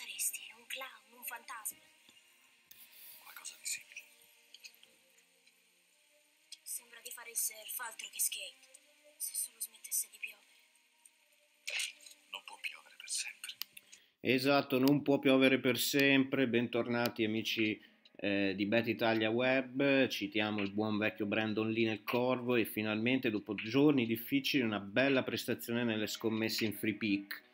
saresti? Un clown, un fantasma? Qualcosa di semplice. Sembra di fare il surf altro che skate. Se solo smettesse di piovere. Non può piovere per sempre. Esatto, non può piovere per sempre. Bentornati amici eh, di Bet Italia Web, citiamo il buon vecchio Brandon Lee nel Corvo e finalmente dopo giorni difficili una bella prestazione nelle scommesse in free pick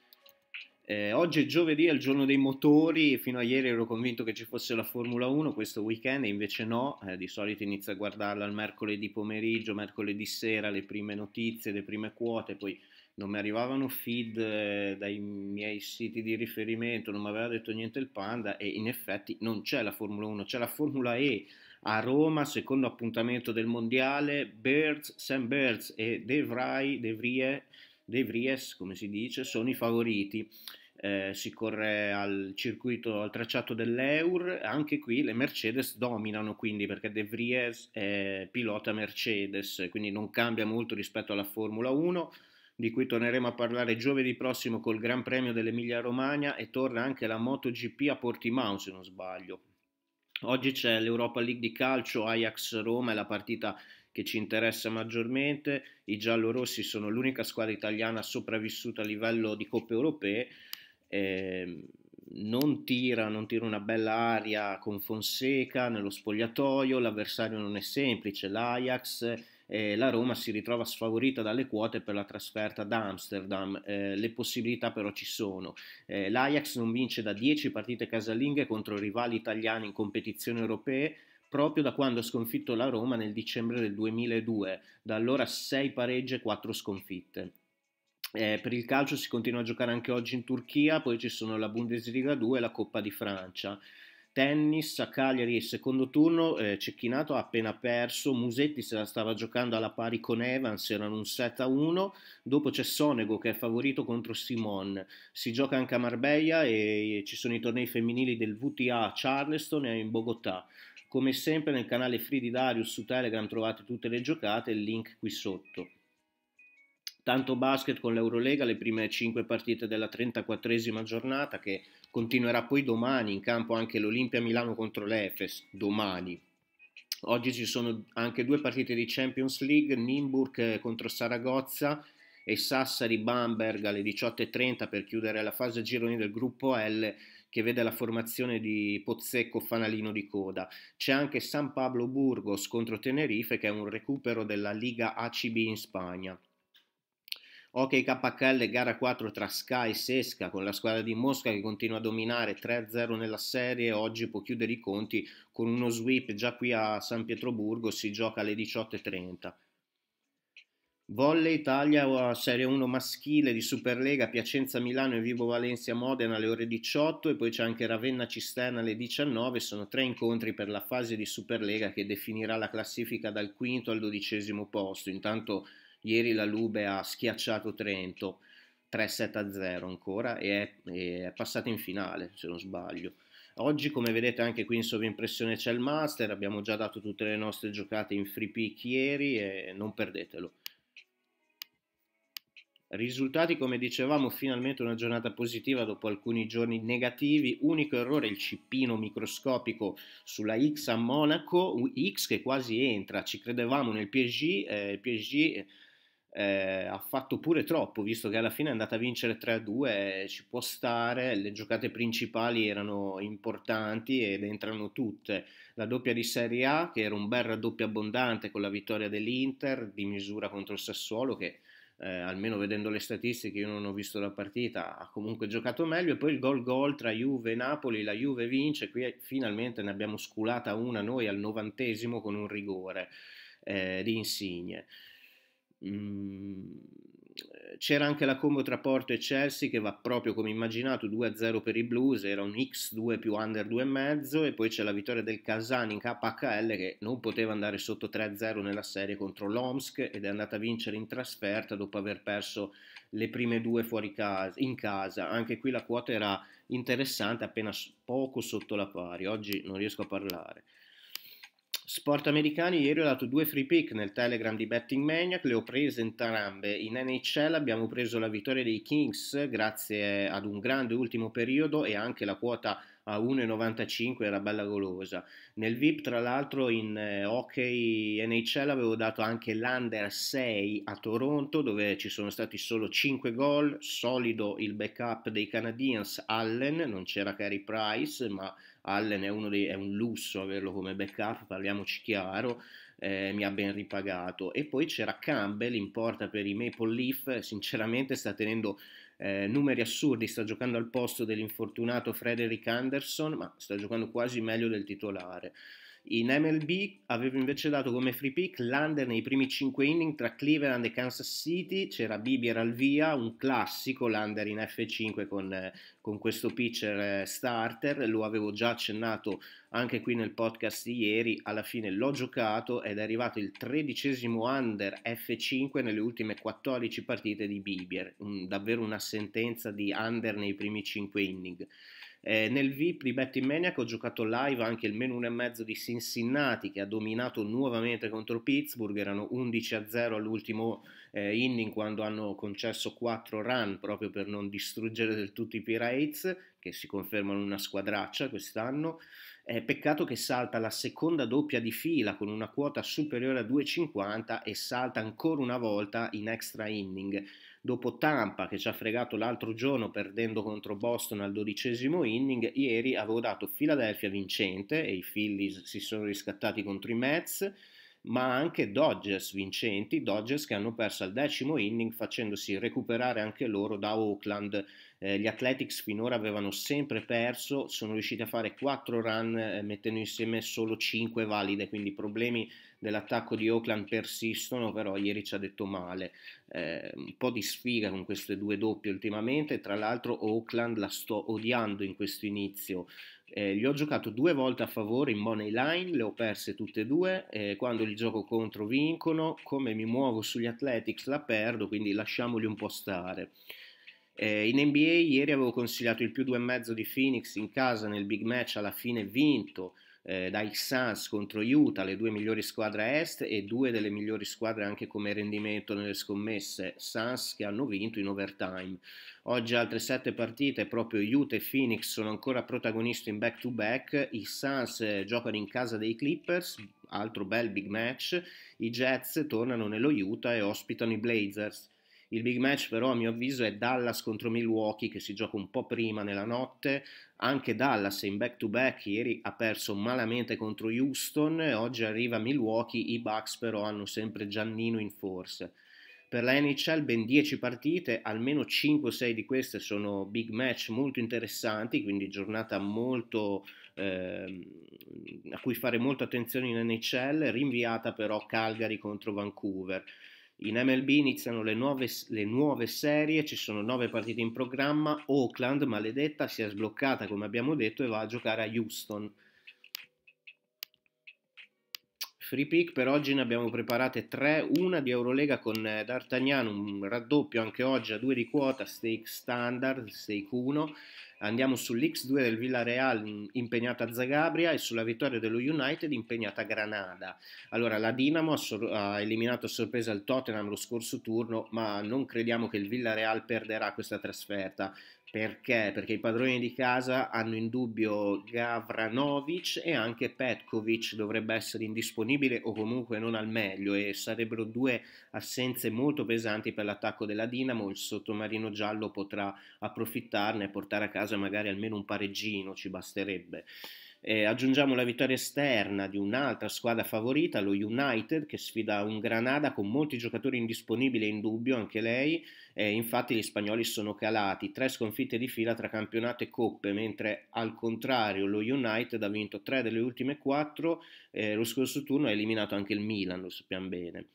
eh, oggi è giovedì, è il giorno dei motori, fino a ieri ero convinto che ci fosse la Formula 1 questo weekend e invece no, eh, di solito inizio a guardarla il mercoledì pomeriggio, mercoledì sera, le prime notizie, le prime quote, poi non mi arrivavano feed eh, dai miei siti di riferimento, non mi aveva detto niente il Panda e in effetti non c'è la Formula 1, c'è la Formula E a Roma, secondo appuntamento del mondiale, Birds, Sam Birds e De Vrij, De De Vries, come si dice, sono i favoriti. Eh, si corre al circuito, al tracciato dell'Eur, anche qui le Mercedes dominano quindi perché De Vries è pilota Mercedes, quindi non cambia molto rispetto alla Formula 1 di cui torneremo a parlare giovedì prossimo col Gran Premio dell'Emilia Romagna e torna anche la MotoGP a Portimão se non sbaglio. Oggi c'è l'Europa League di calcio Ajax Roma, è la partita che ci interessa maggiormente, i giallorossi sono l'unica squadra italiana sopravvissuta a livello di coppe europee, eh, non, tira, non tira una bella aria con Fonseca nello spogliatoio, l'avversario non è semplice, l'Ajax, eh, la Roma si ritrova sfavorita dalle quote per la trasferta ad Amsterdam, eh, le possibilità però ci sono. Eh, L'Ajax non vince da 10 partite casalinghe contro rivali italiani in competizioni europee proprio da quando ha sconfitto la Roma nel dicembre del 2002, da allora 6 pareggi e 4 sconfitte. Eh, per il calcio si continua a giocare anche oggi in Turchia, poi ci sono la Bundesliga 2 e la Coppa di Francia. Tennis a Cagliari, il secondo turno, eh, Cecchinato ha appena perso, Musetti se la stava giocando alla pari con Evans, erano un 7 a 1, dopo c'è Sonego che è favorito contro Simon, si gioca anche a Marbella e ci sono i tornei femminili del VTA a Charleston e in Bogotà. Come sempre nel canale Free di Darius su Telegram trovate tutte le giocate, il link qui sotto. Tanto basket con l'Eurolega, le prime 5 partite della 34esima giornata che continuerà poi domani in campo anche l'Olimpia Milano contro l'Efes, domani. Oggi ci sono anche due partite di Champions League, Nimburg eh, contro Saragozza e Sassari Bamberg alle 18.30 per chiudere la fase gironi del gruppo L che vede la formazione di Pozzecco fanalino di coda. C'è anche San Pablo Burgos contro Tenerife che è un recupero della Liga ACB in Spagna. Hockey KKL gara 4 tra Sky e Sesca con la squadra di Mosca che continua a dominare 3-0 nella serie oggi può chiudere i conti con uno sweep già qui a San Pietroburgo si gioca alle 18.30. Volle Italia Serie 1 maschile di Superlega, Piacenza Milano e Vivo Valencia Modena alle ore 18 e poi c'è anche Ravenna Cisterna alle 19. Sono tre incontri per la fase di Superlega che definirà la classifica dal quinto al dodicesimo posto. Intanto ieri la Lube ha schiacciato Trento 3-7-0 ancora e è, è passata in finale se non sbaglio. Oggi, come vedete, anche qui in sovrimpressione c'è il master. Abbiamo già dato tutte le nostre giocate in free pick ieri e non perdetelo. Risultati, come dicevamo, finalmente una giornata positiva dopo alcuni giorni negativi. Unico errore il cippino microscopico sulla X a Monaco, X che quasi entra. Ci credevamo nel PSG, eh, il PSG eh, ha fatto pure troppo, visto che alla fine è andata a vincere 3-2, eh, ci può stare, le giocate principali erano importanti ed entrano tutte. La doppia di Serie A, che era un bel raddoppio abbondante con la vittoria dell'Inter, di misura contro il Sassuolo, che eh, almeno vedendo le statistiche, io non ho visto la partita, ha comunque giocato meglio e poi il gol gol tra Juve e Napoli, la Juve vince, qui finalmente ne abbiamo sculata una noi al novantesimo con un rigore eh, di Insigne. Mm, eh, c'era anche la combo tra Porto e Chelsea che va proprio come immaginato 2-0 per i Blues, era un X2 più under 2,5 e poi c'è la vittoria del Kazan in KHL che non poteva andare sotto 3-0 nella serie contro l'Omsk ed è andata a vincere in trasferta dopo aver perso le prime due fuori casa, in casa. Anche qui la quota era interessante, appena poco sotto la pari, oggi non riesco a parlare. Sport americani, ieri ho dato due free pick nel Telegram di Betting Maniac, le ho prese entrambe. In NHL abbiamo preso la vittoria dei Kings grazie ad un grande ultimo periodo e anche la quota a 1,95 era bella golosa. Nel VIP, tra l'altro, in eh, hockey NHL avevo dato anche l'under 6 a Toronto, dove ci sono stati solo 5 gol. Solido il backup dei Canadiens, Allen, non c'era Carey Price, ma Allen è, dei, è un lusso averlo come backup, parliamoci chiaro. Eh, mi ha ben ripagato. E poi c'era Campbell in porta per i Maple Leaf, sinceramente sta tenendo eh, numeri assurdi, sta giocando al posto dell'infortunato Frederick Anderson, ma sta giocando quasi meglio del titolare. In MLB avevo invece dato come free pick l'under nei primi 5 inning tra Cleveland e Kansas City, c'era Bibier al via, un classico l'under in F5 con, con questo pitcher eh, starter, lo avevo già accennato anche qui nel podcast di ieri, alla fine l'ho giocato ed è arrivato il tredicesimo under F5 nelle ultime 14 partite di Bibier, davvero una sentenza di under nei primi 5 inning. Eh, nel VIP di Betting Maniac ho giocato live anche il meno e mezzo di Cincinnati che ha dominato nuovamente contro Pittsburgh, erano 11-0 all'ultimo eh, inning quando hanno concesso 4 run proprio per non distruggere del tutto i Pirates che si confermano una squadraccia quest'anno. Eh, peccato che salta la seconda doppia di fila con una quota superiore a 2,50 e salta ancora una volta in extra inning dopo Tampa che ci ha fregato l'altro giorno perdendo contro Boston al dodicesimo inning, ieri avevo dato Philadelphia vincente e i Phillies si sono riscattati contro i Mets ma anche Dodgers vincenti, Dodgers che hanno perso al decimo inning facendosi recuperare anche loro da Oakland. Eh, gli Athletics finora avevano sempre perso, sono riusciti a fare 4 run eh, mettendo insieme solo 5 valide, quindi i problemi dell'attacco di Oakland persistono, però ieri ci ha detto male. Eh, un po' di sfiga con queste due doppie ultimamente, tra l'altro Oakland la sto odiando in questo inizio. Eh, gli ho giocato due volte a favore in money line, le ho perse tutte e due, eh, quando li gioco contro vincono, come mi muovo sugli Athletics la perdo, quindi lasciamoli un po' stare. Eh, in NBA ieri avevo consigliato il più 2,5 di Phoenix in casa nel big match, alla fine vinto, eh, dai Suns contro Utah, le due migliori squadre a est e due delle migliori squadre anche come rendimento nelle scommesse, Suns che hanno vinto in overtime. Oggi altre sette partite, proprio Utah e Phoenix sono ancora protagonisti in back-to-back, i Suns eh, giocano in casa dei Clippers, altro bel big match, i Jets tornano nello Utah e ospitano i Blazers. Il big match però a mio avviso è Dallas contro Milwaukee che si gioca un po' prima nella notte, anche Dallas in back to back ieri ha perso malamente contro Houston, oggi arriva Milwaukee, i Bucks però hanno sempre Giannino in force. Per la NHL ben 10 partite, almeno 5-6 di queste sono big match molto interessanti, quindi giornata molto, eh, a cui fare molta attenzione in NHL, rinviata però Calgary contro Vancouver. In MLB iniziano le nuove, le nuove, serie, ci sono nove partite in programma. Oakland, maledetta, si è sbloccata come abbiamo detto e va a giocare a Houston. Free pick per oggi ne abbiamo preparate tre, una di Eurolega con eh, D'Artagnan, un raddoppio anche oggi a due di quota, stake standard, stake 1. Andiamo sull'X2 del Villarreal impegnata a Zagabria e sulla vittoria dello United impegnata a Granada. Allora la Dinamo ha, ha eliminato a sorpresa il Tottenham lo scorso turno, ma non crediamo che il Villarreal perderà questa trasferta. Perché? Perché i padroni di casa hanno in dubbio Gavranovic e anche Petkovic dovrebbe essere indisponibile o comunque non al meglio e sarebbero due assenze molto pesanti per l'attacco della Dinamo, il sottomarino giallo potrà approfittarne e portare a casa magari almeno un pareggino, ci basterebbe. Eh, aggiungiamo la vittoria esterna di un'altra squadra favorita, lo United, che sfida un Granada con molti giocatori indisponibili e in dubbio, anche lei, eh, infatti gli spagnoli sono calati, tre sconfitte di fila tra campionato e coppe, mentre al contrario lo United ha vinto tre delle ultime quattro, eh, lo scorso turno ha eliminato anche il Milan, lo sappiamo bene.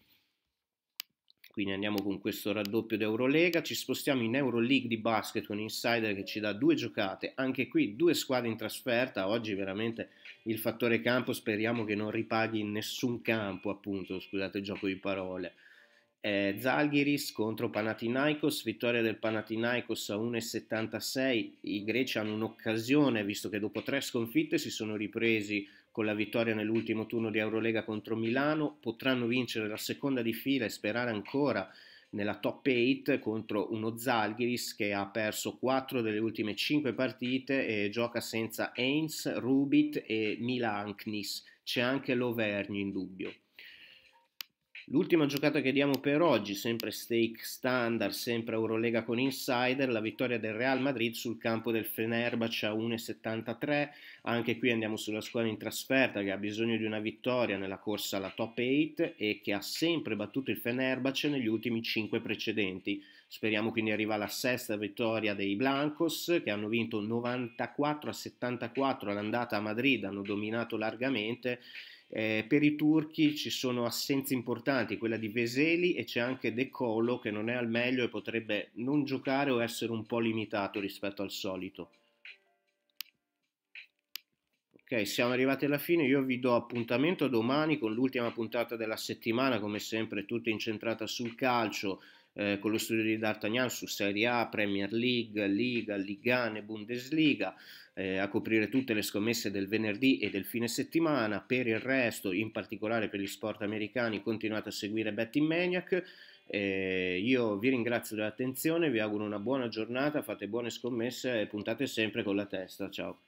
Quindi andiamo con questo raddoppio d'Eurolega, ci spostiamo in Euroleague di basket con Insider che ci dà due giocate, anche qui due squadre in trasferta, oggi veramente il fattore campo speriamo che non ripaghi in nessun campo, appunto, scusate il gioco di parole eh, Zalgiris contro Panathinaikos, vittoria del Panathinaikos a 1,76. I greci hanno un'occasione, visto che dopo tre sconfitte si sono ripresi con la vittoria nell'ultimo turno di Eurolega contro Milano, potranno vincere la seconda di fila e sperare ancora nella top 8 contro uno Zalgiris che ha perso 4 delle ultime 5 partite e gioca senza Heinz, Rubit e Milanknis. C'è anche l'Overgni in dubbio. L'ultima giocata che diamo per oggi, sempre stake standard, sempre Eurolega con insider, la vittoria del Real Madrid sul campo del Fenerbahce a 1,73. Anche qui andiamo sulla squadra in trasferta che ha bisogno di una vittoria nella corsa alla top 8 e che ha sempre battuto il Fenerbahce negli ultimi 5 precedenti. Speriamo quindi arriva alla sesta vittoria dei Blancos che hanno vinto 94 a 74 all'andata a Madrid, hanno dominato largamente eh, per i turchi ci sono assenze importanti, quella di Veseli e c'è anche De Colo che non è al meglio e potrebbe non giocare o essere un po' limitato rispetto al solito. Ok, siamo arrivati alla fine, io vi do appuntamento domani con l'ultima puntata della settimana, come sempre tutta incentrata sul calcio eh, con lo studio di D'Artagnan su Serie A, Premier League, Liga, Ligane, Bundesliga, eh, a coprire tutte le scommesse del venerdì e del fine settimana. Per il resto, in particolare per gli sport americani, continuate a seguire Betting Maniac. Eh, io vi ringrazio dell'attenzione, vi auguro una buona giornata, fate buone scommesse e puntate sempre con la testa. Ciao.